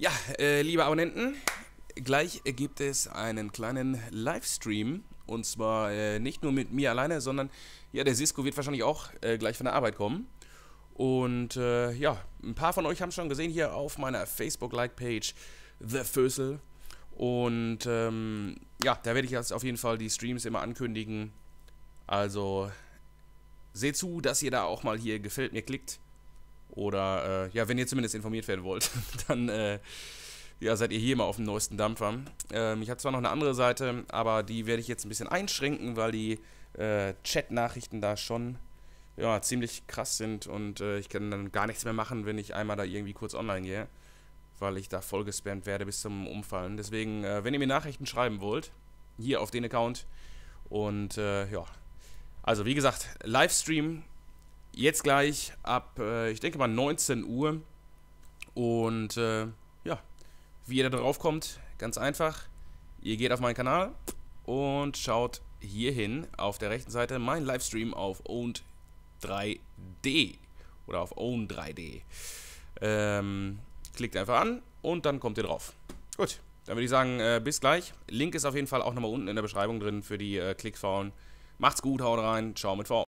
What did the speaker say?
Ja, äh, liebe Abonnenten, gleich gibt es einen kleinen Livestream. Und zwar äh, nicht nur mit mir alleine, sondern ja, der Cisco wird wahrscheinlich auch äh, gleich von der Arbeit kommen. Und äh, ja, ein paar von euch haben es schon gesehen hier auf meiner Facebook-Like-Page The Fösel. Und ähm, ja, da werde ich jetzt auf jeden Fall die Streams immer ankündigen. Also seht zu, dass ihr da auch mal hier gefällt mir klickt oder äh, ja, wenn ihr zumindest informiert werden wollt, dann äh, ja, seid ihr hier immer auf dem neuesten Dampfer. Ähm, ich habe zwar noch eine andere Seite, aber die werde ich jetzt ein bisschen einschränken, weil die äh, Chat-Nachrichten da schon ja, ziemlich krass sind und äh, ich kann dann gar nichts mehr machen, wenn ich einmal da irgendwie kurz online gehe, weil ich da voll gespammt werde bis zum Umfallen. Deswegen, äh, wenn ihr mir Nachrichten schreiben wollt, hier auf den Account und äh, ja, also wie gesagt, Livestream Jetzt gleich ab, äh, ich denke mal 19 Uhr. Und äh, ja, wie ihr da drauf kommt, ganz einfach. Ihr geht auf meinen Kanal und schaut hierhin auf der rechten Seite meinen Livestream auf Owned 3D oder auf Own 3D. Ähm, klickt einfach an und dann kommt ihr drauf. Gut, dann würde ich sagen, äh, bis gleich. Link ist auf jeden Fall auch nochmal unten in der Beschreibung drin für die äh, Klickfaulen. Macht's gut, haut rein, ciao mit V.